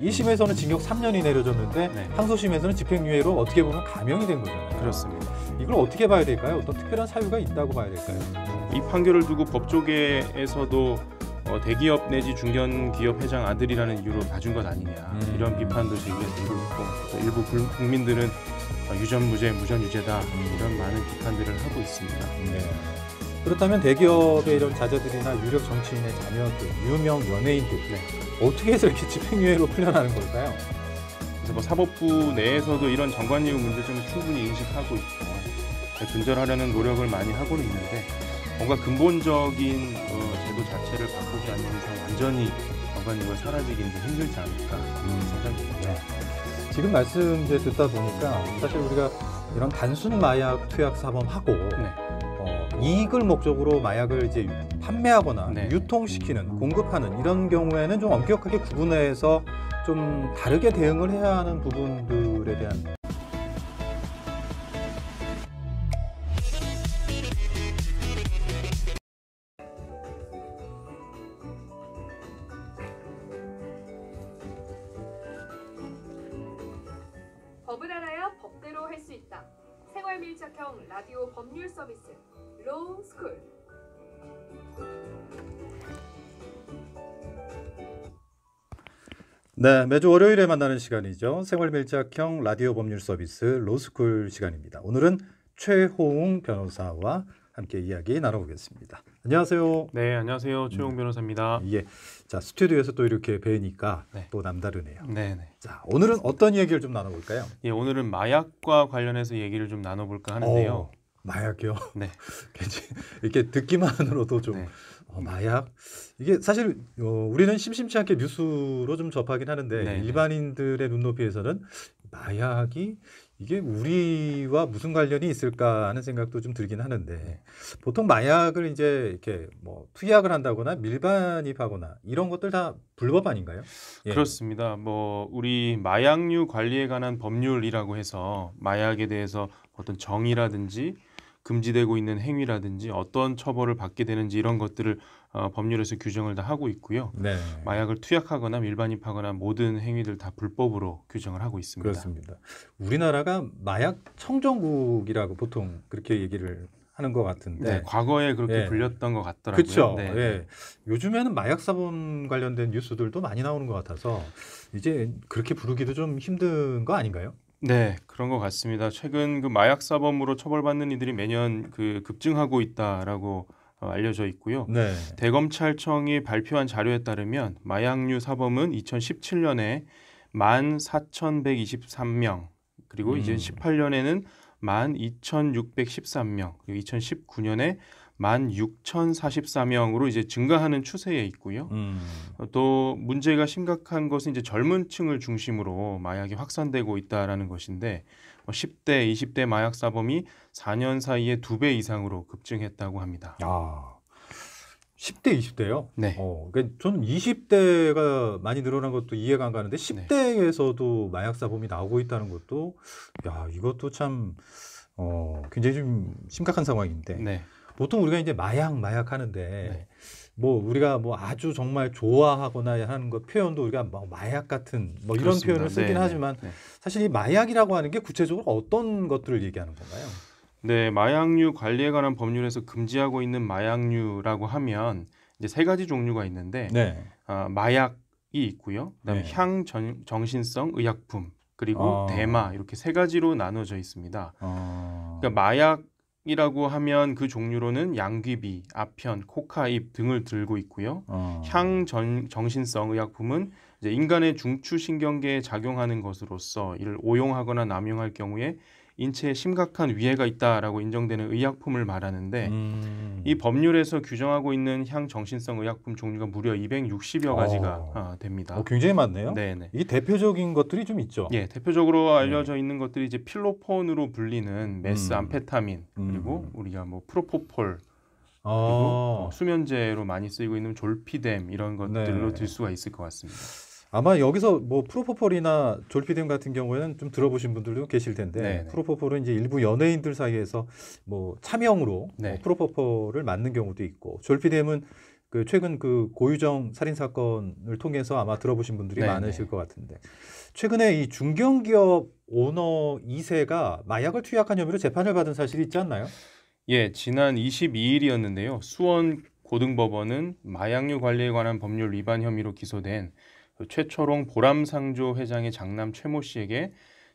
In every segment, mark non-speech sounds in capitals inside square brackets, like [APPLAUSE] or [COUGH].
2심에서는 징역 3년이 내려졌는데 네. 항소심에서는 집행유예로 어떻게 보면 감형이 된 거잖아요. 그렇습니다. 이걸 어떻게 봐야 될까요? 어떤 특별한 사유가 있다고 봐야 될까요? 이 판결을 두고 법조계에서도 어, 대기업 내지 중견기업 회장 아들이라는 이유로 봐준 것 아니냐 음. 이런 비판도 제기되고 있고 일부 국민들은 어, 유전 무죄, 무전 유죄다 음. 이런 많은 비판들을 하고 있습니다. 네. 그렇다면 대기업의 이런 자제들이나 유력 정치인의 자녀들, 유명 연예인들 네. 어떻게 해서 이렇게 집행유예로 풀려나는 걸까요? 그래서 뭐 사법부 내에서도 이런 정관예우 문제점을 충분히 인식하고 있고 근절하려는 노력을 많이 하고는 있는데 뭔가 근본적인 어, 제도 자체를 바꾸지 않는 이상 완전히 정관예우가 사라지기는 좀 힘들지 않을까 그런 생각이 듭니다. 지금 말씀 이제 듣다 보니까 사실 우리가 이런 단순 마약 투약 사범하고 네. 이익을 목적으로 마약을 이제 판매하거나 네. 유통시키는 공급하는 이런 경우에는 좀 엄격하게 구분해서 좀 다르게 대응을 해야 하는 부분들에 대한 법을 알아야 법대로 할 수 있다. 생활 밀착형 라디오 법률 서비스. 로우 스쿨 네, 매주 월요일에 만나는 시간이죠. 생활 밀착형 라디오 법률 서비스 로스쿨 시간입니다. 오늘은 최호웅 변호사와 함께 이야기 나눠보겠습니다. 안녕하세요. 네, 안녕하세요. 최용 음. 변호사입니다. 예. 자, 스튜디오에서 또 이렇게 뵈니까 네. 또 남다르네요. 네, 네. 자, 오늘은 어떤 얘기를 좀 나눠볼까요? 예, 오늘은 마약과 관련해서 얘기를 좀 나눠볼까 하는데요. 오. 어. 마약이요. 네. [LAUGHS] 이렇게 듣기만으로도 좀 네. 어, 마약 이게 사실 어, 우리는 심심치 않게 뉴스로 좀 접하긴 하는데 네. 네. 일반인들의 눈높이에서는 마약이 이게 우리와 무슨 관련이 있을까 하는 생각도 좀 들긴 하는데 네. 보통 마약을 이제 이렇게 뭐 투약을 한다거나 밀반입하거나 이런 것들 다 불법 아닌가요? 예. 그렇습니다. 뭐 우리 마약류 관리에 관한 법률이라고 해서 마약에 대해서 어떤 정의라든지 금지되고 있는 행위라든지 어떤 처벌을 받게 되는지 이런 것들을 어, 법률에서 규정을 다 하고 있고요. 네. 마약을 투약하거나 일반입하거나 모든 행위들 다 불법으로 규정을 하고 있습니다. 그렇습니다. 우리나라가 마약 청정국이라고 보통 그렇게 얘기를 하는 것 같은데 네, 과거에 그렇게 네. 불렸던 것 같더라고요. 그렇죠. 네. 네. 요즘에는 마약 사범 관련된 뉴스들도 많이 나오는 것 같아서 이제 그렇게 부르기도 좀 힘든 거 아닌가요? 네, 그런 것 같습니다. 최근 그 마약 사범으로 처벌받는 이들이 매년 그 급증하고 있다라고 어, 알려져 있고요. 네. 대검찰청이 발표한 자료에 따르면 마약류 사범은 2017년에 14,123명, 그리고 음. 2018년에는 12,613명, 그리고 2019년에 만 6,044명으로 이제 증가하는 추세에 있고요. 음. 또 문제가 심각한 것은 이제 젊은 층을 중심으로 마약이 확산되고 있다라는 것인데 10대, 뭐 20대 마약 사범이 4년 사이에 두 배 이상으로 급증했다고 합니다. 아. 10대, 20대요? 네. 어, 그러니까 저는 20대가 많이 늘어난 것도 이해가 안 가는데 10대에서도 마약 사범이 나오고 있다는 것도 야, 이것도 참 어, 굉장히 좀 심각한 상황인데. 네. 보통 우리가 이제 마약 마약 하는데 네. 뭐 우리가 뭐 아주 정말 좋아하거나 하는 것 표현도 우리가 뭐 마약 같은 뭐 이런 그렇습니다. 표현을 쓰긴 네, 네 하지만 네 사실 이 마약이라고 하는 게 구체적으로 어떤 것들을 얘기하는 건가요? 네, 마약류 관리에 관한 법률에서 금지하고 있는 마약류라고 하면 이제 세 가지 종류가 있는데 네. 어, 마약이 있고요, 그다음에 네. 향 정, 정신성 의약품 그리고 어. 대마 이렇게 세 가지로 나눠져 있습니다. 어. 그러니까 마약 이라고 하면 그 종류로는 양귀비, 아편, 코카잎 등을 들고 있고요. 어. 향 전, 정신성 의약품은 인간의 중추 신경계에 작용하는 것으로서 이를 오용하거나 남용할 경우에 인체에 심각한 위해가 있다라고 인정되는 의약품을 말하는데 음. 이 법률에서 규정하고 있는 향정신성 의약품 종류가 무려 260여 어. 가지가 어. 됩니다. 어, 굉장히 많네요. 네네. 이게 대표적인 것들이 좀 있죠. 예, 대표적으로 알려져 네. 있는 것들이 이제 필로폰으로 불리는 음. 메스 암페타민 그리고 음. 우리가 뭐 프로포폴 아. 그리고 어. 수면제로 많이 쓰이고 있는 졸피뎀 이런 것들로 네. 들 수가 있을 것 같습니다. 아마 여기서 뭐 프로포폴이나 졸피뎀 같은 경우에는 좀 들어보신 분들도 계실 텐데 네네. 네. 프로포폴은 이제 일부 연예인들 사이에서 뭐 차명으로 뭐 네. 뭐 프로포폴을 맞는 경우도 있고 졸피뎀은 그 최근 그 고유정 살인 사건을 통해서 아마 들어보신 분들이 네네. 많으실 네. 것 같은데 최근에 이 중견기업 오너 2세가 마약을 투약한 혐의로 재판을 받은 사실이 있지 않나요? 예, 지난 22일이었는데요. 수원 고등법원은 마약류 관리에 관한 법률 위반 혐의로 기소된 최초롱 보람상조 회장의 장남 최모 씨에게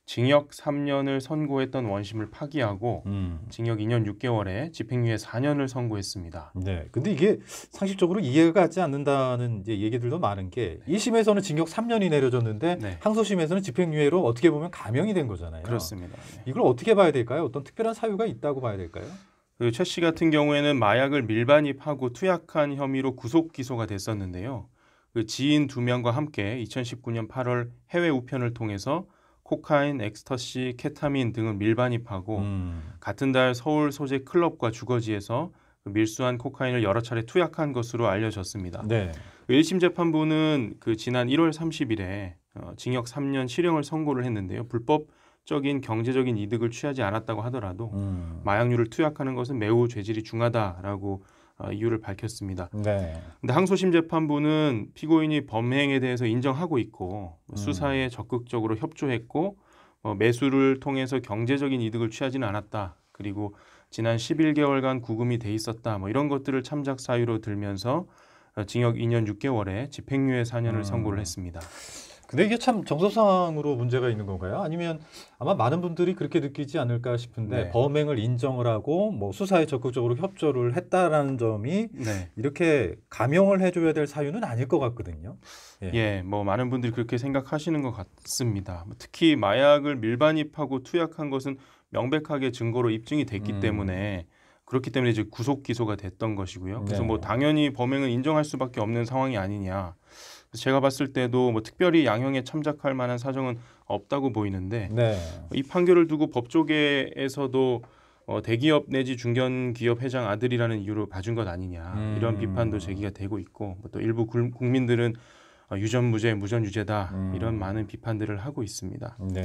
징역 3년을 선고했던 원심을 파기하고 음. 징역 2년 6개월에 집행유예 4년을 선고했습니다. 네. 근데 이게 상식적으로 이해가 가지 않는다는 이제 얘기들도 많은 게 네. 1심에서는 징역 3년이 내려졌는데 네. 항소심에서는 집행유예로 어떻게 보면 감형이 된 거잖아요. 그렇습니다. 네. 이걸 어떻게 봐야 될까요? 어떤 특별한 사유가 있다고 봐야 될까요? 그최씨 같은 경우에는 마약을 밀반입하고 투약한 혐의로 구속 기소가 됐었는데요. 그 지인 두 명과 함께 2019년 8월 해외 우편을 통해서 코카인, 엑스터시, 케타민 등을 밀반입하고 음. 같은 달 서울 소재 클럽과 주거지에서 그 밀수한 코카인을 여러 차례 투약한 것으로 알려졌습니다. 네. 1심 그 재판부는 그 지난 1월 30일에 어, 징역 3년 실형을 선고를 했는데요. 불법 적인 경제적인 이득을 취하지 않았다고 하더라도 음. 마약류를 투약하는 것은 매우 죄질이 중하다라고 어, 이유를 밝혔습니다. 네. 근데 항소심 재판부는 피고인이 범행에 대해서 인정하고 있고 뭐 음. 수사에 적극적으로 협조했고 어, 매수를 통해서 경제적인 이득을 취하지는 않았다. 그리고 지난 11개월간 구금이 돼 있었다. 뭐 이런 것들을 참작 사유로 들면서 어, 징역 2년 6개월에 집행유예 4년을 음. 선고를 했습니다. 근데 이게 참 정서상으로 문제가 있는 건가요? 아니면 아마 많은 분들이 그렇게 느끼지 않을까 싶은데 네. 범행을 인정을 하고 뭐 수사에 적극적으로 협조를 했다라는 점이 네. 이렇게 감형을 해줘야 될 사유는 아닐 것 같거든요. 예. 예, 뭐 많은 분들이 그렇게 생각하시는 것 같습니다. 뭐 특히 마약을 밀반입하고 투약한 것은 명백하게 증거로 입증이 됐기 음. 때문에 그렇기 때문에 이제 구속 기소가 됐던 것이고요. 그래서 네. 뭐 당연히 범행을 인정할 수밖에 없는 상황이 아니냐. 제가 봤을 때도 뭐 특별히 양형에 참작할 만한 사정은 없다고 보이는데 네. 이 판결을 두고 법조계에서도 어, 대기업 내지 중견 기업 회장 아들이라는 이유로 봐준 것 아니냐 음. 이런 비판도 제기가 되고 있고 뭐 또 일부 국민들은 어, 유전무죄 무전유죄다 음. 이런 많은 비판들을 하고 있습니다. 네.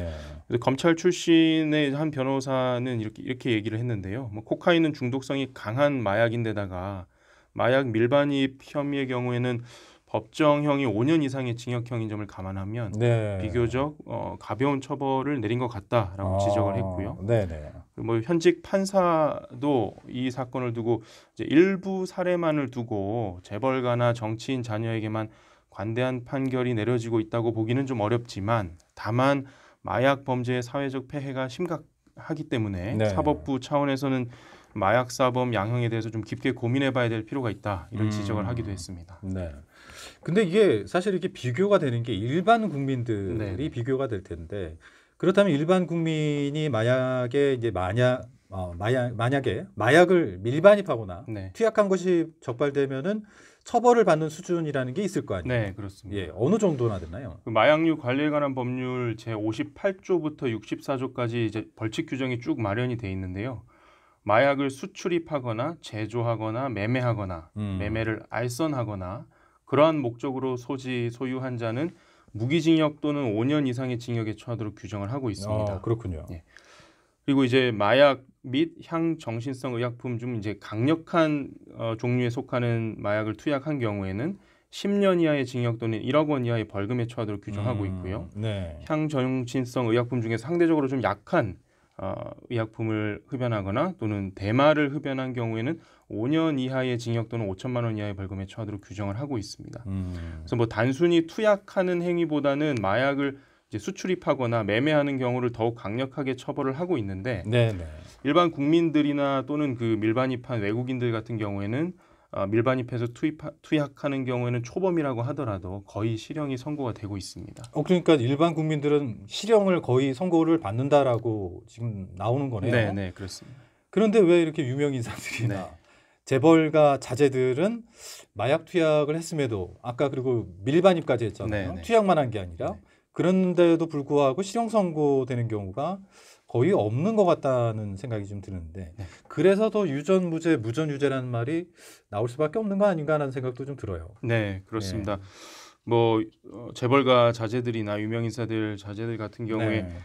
그래서 검찰 출신의 한 변호사는 이렇게 이렇게 얘기를 했는데요. 뭐 코카인은 중독성이 강한 마약인데다가 마약 밀반입 혐의의 경우에는 법정형이 5년 이상의 징역형인 점을 감안하면 네. 비교적 어, 가벼운 처벌을 내린 것 같다라고 아, 지적을 했고요. 네네. 네. 뭐 현직 판사도 이 사건을 두고 이제 일부 사례만을 두고 재벌가나 정치인 자녀에게만 관대한 판결이 내려지고 있다고 보기는 좀 어렵지만 다만 마약 범죄의 사회적 폐해가 심각하기 때문에 네. 사법부 차원에서는 마약 사범 양형에 대해서 좀 깊게 고민해 봐야 될 필요가 있다 이런 음. 지적을 하기도 했습니다. 네. 근데 이게 사실 이게 렇 비교가 되는 게 일반 국민들이 네. 비교가 될 텐데 그렇다면 일반 국민이 만약에 이제 만약 어, 마약, 만약에 마약을 밀반입하거나 네. 투약한 것이 적발되면은 처벌을 받는 수준이라는 게 있을 거 아니에요? 네, 그렇습니다. 예, 어느 정도나 되나요? 그 마약류 관리에 관한 법률 제 58조부터 64조까지 이제 벌칙 규정이 쭉 마련이 돼 있는데요. 마약을 수출입하거나 제조하거나 매매하거나 음. 매매를 알선하거나 그러한 목적으로 소지 소유한 자는 무기징역 또는 5년 이상의 징역에 처하도록 규정을 하고 있습니다. 아, 그렇군요. 예. 그리고 이제 마약 및 향 정신성 의약품 중 이제 강력한 어, 종류에 속하는 마약을 투약한 경우에는 10년 이하의 징역 또는 1억 원 이하의 벌금에 처하도록 규정하고 음, 있고요. 네. 향 정신성 의약품 중에 상대적으로 좀 약한 어, 의약품을 흡연하거나 또는 대마를 흡연한 경우에는 5년 이하의 징역 또는 5천만 원 이하의 벌금에 처하도록 규정을 하고 있습니다. 음. 그래서 뭐 단순히 투약하는 행위보다는 마약을 이제 수출입하거나 매매하는 경우를 더욱 강력하게 처벌을 하고 있는데 네네. 네. 일반 국민들이나 또는 그 밀반입한 외국인들 같은 경우에는 어, 밀반입해서 투입 투약하는 경우에는 초범이라고 하더라도 거의 실형이 선고가 되고 있습니다. 어, 그러니까 일반 국민들은 실형을 거의 선고를 받는다라고 지금 나오는 거네요. 네, 네, 그렇습니다. 그런데 왜 이렇게 유명 인사들이나 네. 재벌가 자제들은 마약 투약을 했음에도 아까 그리고 밀반입까지 했잖아요. 네네. 네. 투약만 한 게 아니라 네. 그런데도 불구하고 실형 선고되는 경우가 거의 없는 것 같다는 생각이 좀 드는데 네. 그래서 더 유전 무죄, 무전 유죄라는 말이 나올 수밖에 없는 거 아닌가라는 생각도 좀 들어요. 네, 그렇습니다. 네. 뭐 어, 재벌가 자제들이나 유명 인사들 자제들 같은 경우에 네.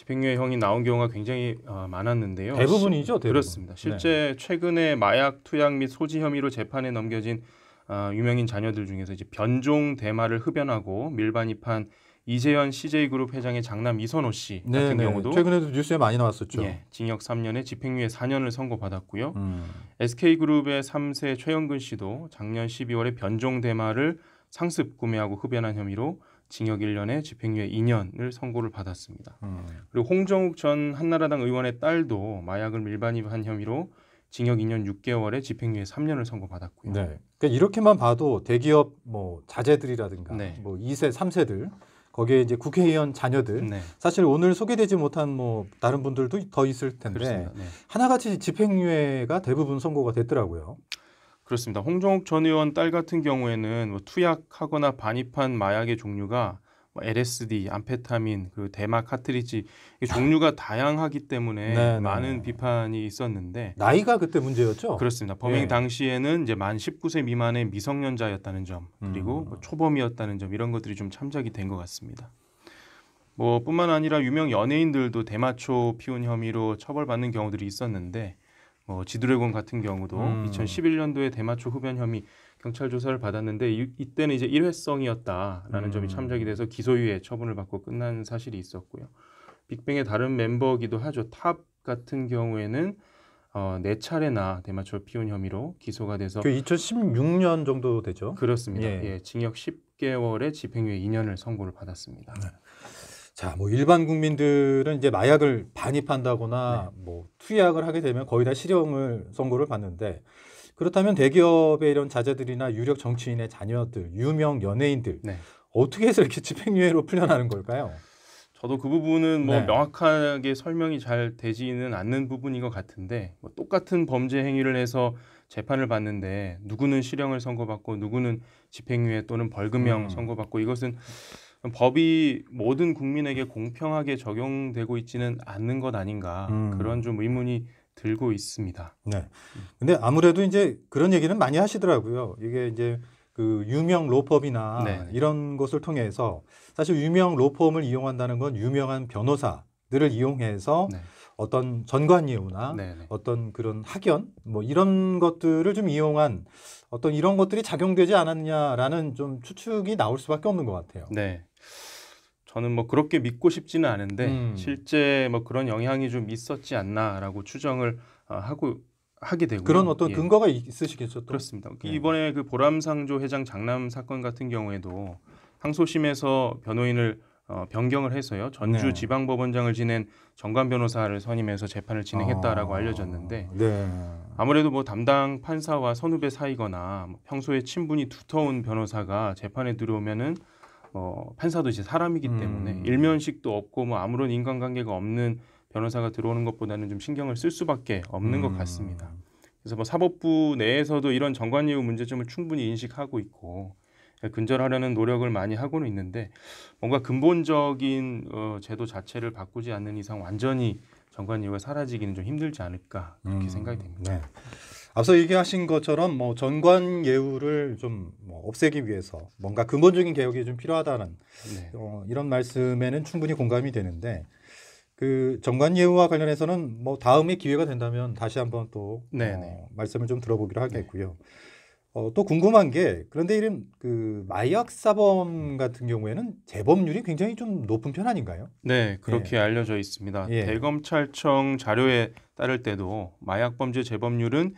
집행유예형이 나온 경우가 굉장히 어, 많았는데요. 대부분이죠, 대부분. 그렇습니다. 실제 네. 최근에 마약 투약 및 소지 혐의로 재판에 넘겨진 어, 유명인 자녀들 중에서 이제 변종 대마를 흡연하고 밀반입한 이재현 CJ그룹 회장의 장남 이선호 씨 같은 네, 네 경우도 최근에도 뉴스에 많이 나왔었죠. 예, 징역 3년에 집행유예 4년을 선고받았고요. 음. SK그룹의 3세 최영근 씨도 작년 12월에 변종 대마를 상습 구매하고 흡연한 혐의로 징역 1년에 집행유예 2년을 선고를 받았습니다. 음. 그리고 홍정욱 전 한나라당 의원의 딸도 마약을 밀반입한 혐의로 징역 2년 6개월에 집행유예 3년을 선고받았고요. 네. 그러니까 이렇게만 봐도 대기업 뭐 자제들이라든가 네. 뭐 2세, 3세들 거기에 이제 국회의원 자녀들 네. 사실 오늘 소개되지 못한 뭐 다른 분들도 더 있을 텐데 네. 하나같이 집행유예가 대부분 선고가 됐더라고요. 그렇습니다. 홍종욱 전 의원 딸 같은 경우에는 뭐 투약하거나 반입한 마약의 종류가 뭐 LSD, 암페타민, 그 대마 카트리지 종류가 다양하기 때문에 네, 네 많은 비판이 있었는데 나이가 그때 문제였죠. 그렇습니다. 범행 예. 당시에는 이제 만 19세 미만의 미성년자였다는 점 그리고 음. 뭐 초범이었다는 점 이런 것들이 좀 참작이 된 것 같습니다. 뭐 뿐만 아니라 유명 연예인들도 대마초 피운 혐의로 처벌받는 경우들이 있었는데 어, 지드래곤 같은 경우도 음. 2011년도에 대마초 흡연 혐의 경찰 조사를 받았는데 이, 때는 이제 일회성이었다라는 음. 점이 참작이 돼서 기소유예 처분을 받고 끝난 사실이 있었고요. 빅뱅의 다른 멤버기도 하죠. 탑 같은 경우에는 어, 네 차례나 대마초 피운 혐의로 기소가 돼서 2016년 정도 되죠. 그렇습니다. 예, 예 징역 10개월에 집행유예 2년을 선고를 받았습니다. 네. 자, 뭐 일반 국민들은 이제 마약을 반입한다거나 네. 뭐 투약을 하게 되면 거의 다 실형을 선고를 받는데 그렇다면 대기업의 이런 자제들이나 유력 정치인의 자녀들, 유명 연예인들 네. 어떻게 해서 이렇게 집행유예로 풀려나는 걸까요? 저도 그 부분은 뭐 네. 명확하게 설명이 잘 되지는 않는 부분인 것 같은데 뭐 똑같은 범죄 행위를 해서 재판을 받는데 누구는 실형을 선고받고 누구는 집행유예 또는 벌금형 음. 선고받고 이것은 법이 모든 국민에게 공평하게 적용되고 있지는 않는 것 아닌가 음. 그런 좀 의문이 들고 있습니다. 네. 근데 아무래도 이제 그런 얘기는 많이 하시더라고요. 이게 이제 그 유명 로펌이나 네. 이런 것을 통해서 사실 유명 로펌을 이용한다는 건 유명한 변호사들을 이용해서 네. 어떤 전관예우나 어떤 그런 학연 뭐 이런 것들을 좀 이용한 어떤 이런 것들이 작용되지 않았냐라는 좀 추측이 나올 수밖에 없는 것 같아요. 네. 저는 뭐 그렇게 믿고 싶지는 않은데 음. 실제 뭐 그런 영향이 좀 있었지 않나라고 추정을 어, 하고 하게 되고 그런 어떤 예. 근거가 있으시겠죠? 또? 그렇습니다. 그 네. 이번에 그 보람상조 회장 장남 사건 같은 경우에도 항소심에서 변호인을 어, 변경을 해서요. 전주 네. 지방법원장을 지낸 정관 변호사를 선임해서 재판을 진행했다라고 아, 알려졌는데 네. 아무래도 뭐 담당 판사와 선후배 사이거나 뭐 평소에 친분이 두터운 변호사가 재판에 들어오면은 어, 판사도 이제 사람이기 음. 때문에 일면식도 없고 뭐 아무런 인간관계가 없는 변호사가 들어오는 것보다는 좀 신경을 쓸 수밖에 없는 음. 것 같습니다. 그래서 뭐 사법부 내에서도 이런 정관예우 문제점을 충분히 인식하고 있고 근절하려는 노력을 많이 하고는 있는데 뭔가 근본적인 어, 제도 자체를 바꾸지 않는 이상 완전히 정관이유가 사라지기는 좀 힘들지 않을까 그렇게 음, 생각이 됩니다. 네. 앞서 얘기하신 것처럼 뭐 전관 예우를 좀뭐 없애기 위해서 뭔가 근본적인 개혁이 좀 필요하다는 네. 어, 이런 말씀에는 충분히 공감이 되는데 그 정관 예우와 관련해서는 뭐 다음에 기회가 된다면 다시 한번 또 네, 어, 네. 말씀을 좀 들어보기로 네. 하겠고요. 네. 어, 또 궁금한 게 그런데 이런 그 마약 사범 음. 같은 경우에는 재범률이 굉장히 좀 높은 편 아닌가요? 네, 그렇게 예. 알려져 있습니다. 예. 대검찰청 자료에 따를 때도 마약 범죄 재범률은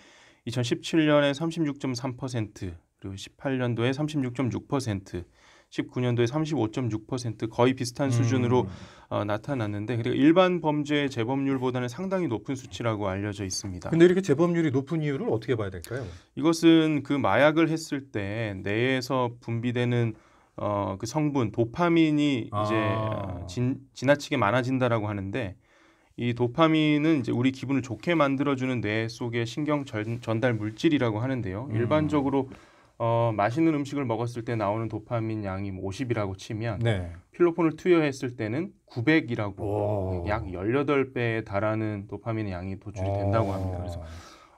2017년에 36.3% 그리고 18년도에 36.6% 19년도에 35.6% 거의 비슷한 음. 수준으로 어, 나타났는데 그리고 일반 범죄의 재범률보다는 상당히 높은 수치라고 알려져 있습니다. 근데 이렇게 재범률이 높은 이유를 어떻게 봐야 될까요? 이것은 그 마약을 했을 때 뇌에서 분비되는 어, 그 성분 도파민이 아. 이제 진, 지나치게 많아진다라고 하는데 이 도파민은 이제 우리 기분을 좋게 만들어주는 뇌 속의 신경 전, 전달 물질이라고 하는데요. 음. 일반적으로 음. 어, 맛있는 음식을 먹었을 때 나오는 도파민 양이 50이라고 뭐 치면 네. 필로폰을 투여했을 때는 900이라고 오. 약 18배에 달하는 도파민 양이 도출이 된다고 합니다. 그래서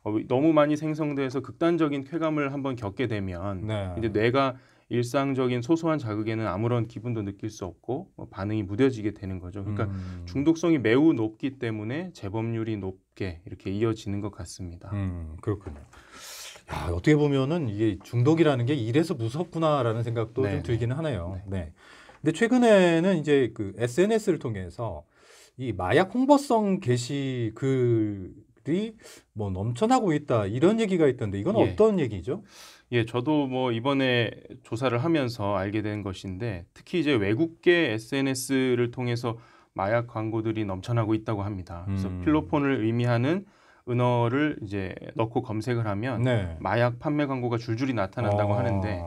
어, 너무 많이 생성돼서 극단적인 쾌감을 한번 겪게 되면 네. 이제 뇌가 일상적인 소소한 자극에는 아무런 기분도 느낄 수 없고 뭐 반응이 무뎌지게 되는 거죠. 그러니까 음. 중독성이 매우 높기 때문에 재범률이 높게 이렇게 이어지는 것 같습니다. 음, 그렇군요. 야, 어떻게 보면은 이게 중독이라는 게 이래서 무섭구나라는 생각도 네좀 네, 네. 들기는 하네요. 네. 네. 근데 최근에는 이제 그 SNS를 통해서 이 마약 홍보성 게시 글이 뭐 넘쳐나고 있다 이런 얘기가 있던데 이건 예. 어떤 얘기죠? 예, 저도 뭐 이번에 조사를 하면서 알게 된 것인데 특히 이제 외국계 SNS를 통해서 마약 광고들이 넘쳐나고 있다고 합니다. 그래서 음. 필로폰을 의미하는 은어를 이제 넣고 검색을 하면 네. 마약 판매 광고가 줄줄이 나타난다고 아. 하는데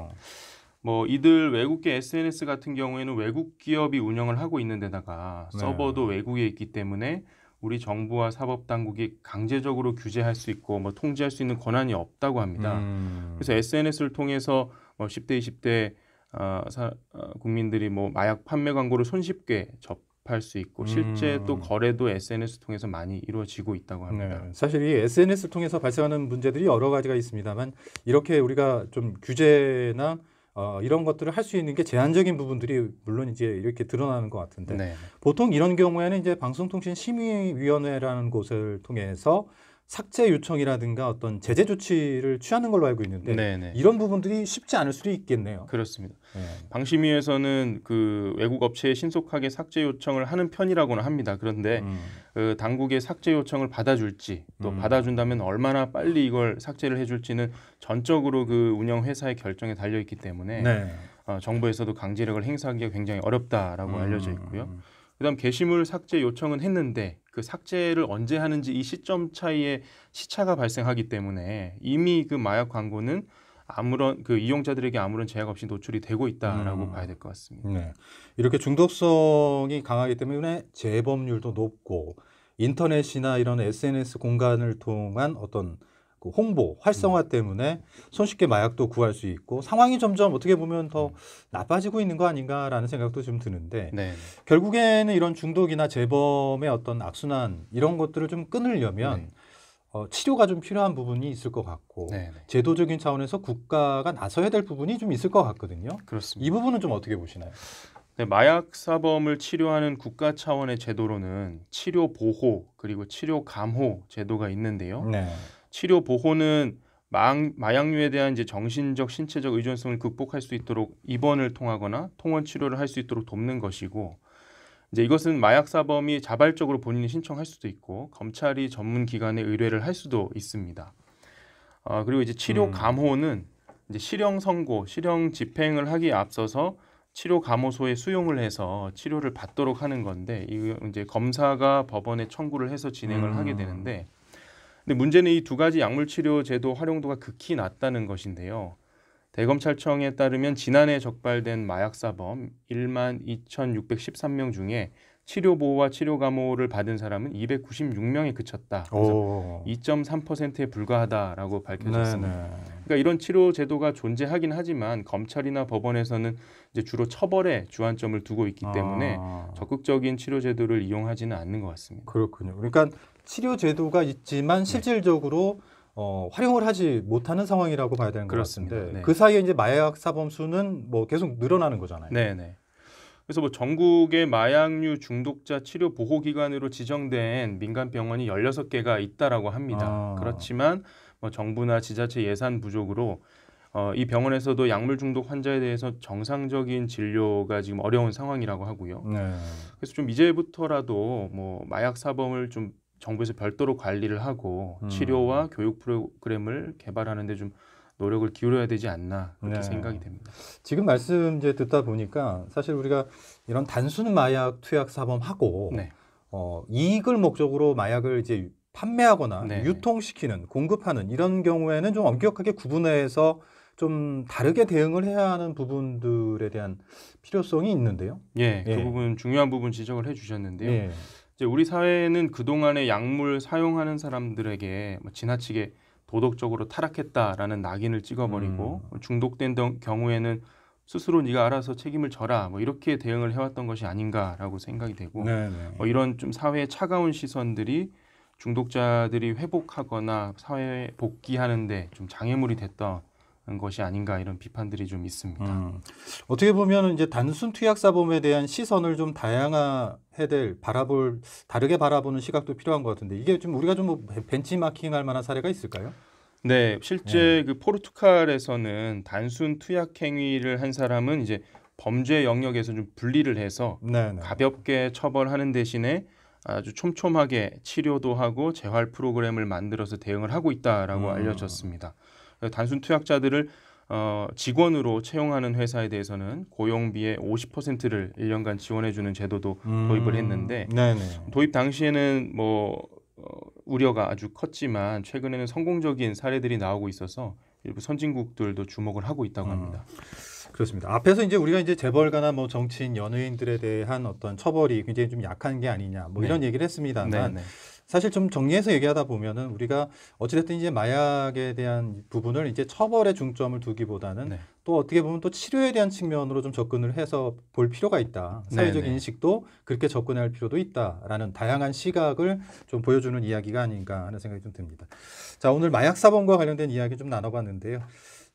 뭐 이들 외국계 SNS 같은 경우에는 외국 기업이 운영을 하고 있는 데다가 네. 서버도 네. 외국에 있기 때문에 우리 정부와 사법 당국이 강제적으로 규제할 수 있고 뭐 통제할 수 있는 권한이 없다고 합니다. 음. 그래서 SNS를 통해서 뭐 10대 20대 어, 사, 어, 국민들이 뭐 마약 판매 광고를 손쉽게 접 접할 수 있고 음. 실제 음. 또 거래도 SNS 통해서 많이 이루어지고 있다고 네. 합니다. 네. 사실 이 SNS를 통해서 발생하는 문제들이 여러 가지가 있습니다만 이렇게 우리가 좀 규제나 어, 이런 것들을 할 수 있는 게 제한적인 부분들이 물론 이제 이렇게 드러나는 것 같은데 네. 보통 이런 경우에는 이제 방송통신심의위원회라는 곳을 통해서 삭제 요청이라든가 어떤 제재 조치를 취하는 걸로 알고 있는데 네네. 네. 이런 부분들이 쉽지 않을 수도 있겠네요. 그렇습니다. 네. 방심위에서는 그 외국 업체에 신속하게 삭제 요청을 하는 편이라고는 합니다. 그런데 음. 그 당국의 삭제 요청을 받아줄지 또 음. 받아준다면 얼마나 빨리 이걸 삭제를 해줄지는 전적으로 그 운영 회사의 결정에 달려 있기 때문에 네. 어, 정부에서도 강제력을 행사하기가 굉장히 어렵다라고 음. 알려져 있고요. 음. 그다음 게시물 삭제 요청은 했는데 그 삭제를 언제 하는지 이 시점 차이에 시차가 발생하기 때문에 이미 그 마약 광고는 아무런 그 이용자들에게 아무런 제약 없이 노출이 되고 있다라고 음. 봐야 될 것 같습니다. 네. 이렇게 중독성이 강하기 때문에 재범률도 높고 인터넷이나 이런 SNS 공간을 통한 어떤 그 홍보 활성화 음. 때문에 손쉽게 마약도 구할 수 있고 상황이 점점 어떻게 보면 더 음. 나빠지고 있는 거 아닌가라는 생각도 좀 드는데 네. 결국에는 이런 중독이나 재범의 어떤 악순환 이런 것들을 좀 끊으려면 네. 어, 치료가 좀 필요한 부분이 있을 것 같고 네, 네 제도적인 차원에서 국가가 나서야 될 부분이 좀 있을 것 같거든요. 그렇습니다. 이 부분은 좀 어떻게 보시나요? 네, 마약 사범을 치료하는 국가 차원의 제도로는 치료 보호 그리고 치료 감호 제도가 있는데요. 네. 치료 보호는 마약류에 대한 이제 정신적 신체적 의존성을 극복할 수 있도록 입원을 통하거나 통원 치료를 할 수 있도록 돕는 것이고 이제 이것은 마약 사범이 자발적으로 본인이 신청할 수도 있고 검찰이 전문 기관에 의뢰를 할 수도 있습니다. 아, 그리고 이제 치료 음. 감호는 이제 실형 선고, 실형 집행을 하기에 앞서서 치료 감호소에 수용을 해서 치료를 받도록 하는 건데 이 이제 검사가 법원에 청구를 해서 진행을 음. 하게 되는데 근데 문제는 이 두 가지 약물치료 제도 활용도가 극히 낮다는 것인데요. 대검찰청에 따르면 지난해 적발된 마약사범 1만 2,613명 중에 치료 보호와 치료 감호를 받은 사람은 296명에 그쳤다. 그래서 2.3%에 불과하다라고 밝혀졌습니다. 네네. 그러니까 이런 치료 제도가 존재하긴 하지만 검찰이나 법원에서는 이제 주로 처벌에 주안점을 두고 있기 때문에 아. 적극적인 치료 제도를 이용하지는 않는 것 같습니다. 그렇군요. 그러니까 치료 제도가 있지만 네. 실질적으로 어, 활용을 하지 못하는 상황이라고 봐야 되는 그렇습니다. 것 같은데 네. 그 사이에 이제 마약 사범 수는 뭐 계속 늘어나는 거잖아요. 네 네. 그래서 뭐 전국의 마약류 중독자 치료 보호 기관으로 지정된 민간 병원이 열여섯 개가 있다라고 합니다. 아. 그렇지만 뭐 정부나 지자체 예산 부족으로 어, 이 병원에서도 약물 중독 환자에 대해서 정상적인 진료가 지금 어려운 상황이라고 하고요. 네. 그래서 좀 이제부터라도 뭐 마약 사범을 좀 정부에서 별도로 관리를 하고 음. 치료와 교육 프로그램을 개발하는데 좀 노력을 기울여야 되지 않나 그렇게 네. 생각이 됩니다. 지금 말씀 이제 듣다 보니까 사실 우리가 이런 단순 마약 투약 사범하고 네. 어, 이익을 목적으로 마약을 이제 판매하거나 네. 유통시키는 공급하는 이런 경우에는 좀 엄격하게 구분해서 좀 다르게 대응을 해야 하는 부분들에 대한 필요성이 있는데요. 예, 그 예. 그 부분 중요한 부분 지적을 해주셨는데요. 예. 이제 우리 사회는 그동안에 약물 사용하는 사람들에게 뭐 지나치게 도덕적으로 타락했다라는 낙인을 찍어버리고 음. 뭐 중독된 경우에는 스스로 네가 알아서 책임을 져라 뭐 이렇게 대응을 해왔던 것이 아닌가라고 생각이 되고 네, 네. 뭐 이런 좀 사회의 차가운 시선들이 중독자들이 회복하거나 사회에 복귀하는데 좀 장애물이 됐던 것이 아닌가 이런 비판들이 좀 있습니다. 음, 어떻게 보면 이제 단순 투약사범에 대한 시선을 좀 다양화해 될 바라볼 다르게 바라보는 시각도 필요한 것 같은데 이게 좀 우리가 좀 뭐 벤치마킹할 만한 사례가 있을까요? 네, 실제 네. 그 포르투갈에서는 단순 투약 행위를 한 사람은 이제 범죄 영역에서 좀 분리를 해서 네네. 네. 가볍게 처벌하는 대신에 아주 촘촘하게 치료도 하고 재활 프로그램을 만들어서 대응을 하고 있다라고 음. 알려졌습니다. 단순 투약자들을 어, 직원으로 채용하는 회사에 대해서는 고용비의 50%를 1년간 지원해주는 제도도 음, 도입을 했는데 네네. 도입 당시에는 뭐 어, 우려가 아주 컸지만 최근에는 성공적인 사례들이 나오고 있어서 일부 선진국들도 주목을 하고 있다고 음. 합니다. 음, 그렇습니다. 앞에서 이제 우리가 이제 재벌가나 뭐 정치인, 연예인들에 대한 어떤 처벌이 굉장히 좀 약한 게 아니냐 뭐 이런 네. 얘기를 했습니다만 네, 네. 사실 좀 정리해서 얘기하다 보면은 우리가 어찌됐든 이제 마약에 대한 부분을 이제 처벌에 중점을 두기보다는 네. 또 어떻게 보면 또 치료에 대한 측면으로 좀 접근을 해서 볼 필요가 있다. 사회적 네네. 인식도 그렇게 접근해야 할 필요도 있다라는 다양한 시각을 좀 보여주는 이야기가 아닌가 하는 생각이 좀 듭니다. 자, 오늘 마약 사범과 관련된 이야기 좀 나눠봤는데요.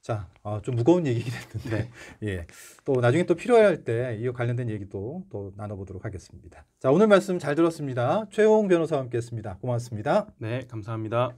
자, 어, 좀 무거운 얘기긴 했는데, 네. [LAUGHS] 예. 또 나중에 또 필요할 때이와 관련된 얘기도 또 나눠보도록 하겠습니다. 자, 오늘 말씀 잘 들었습니다. 최호웅 변호사와 함께 했습니다. 고맙습니다. 네, 감사합니다.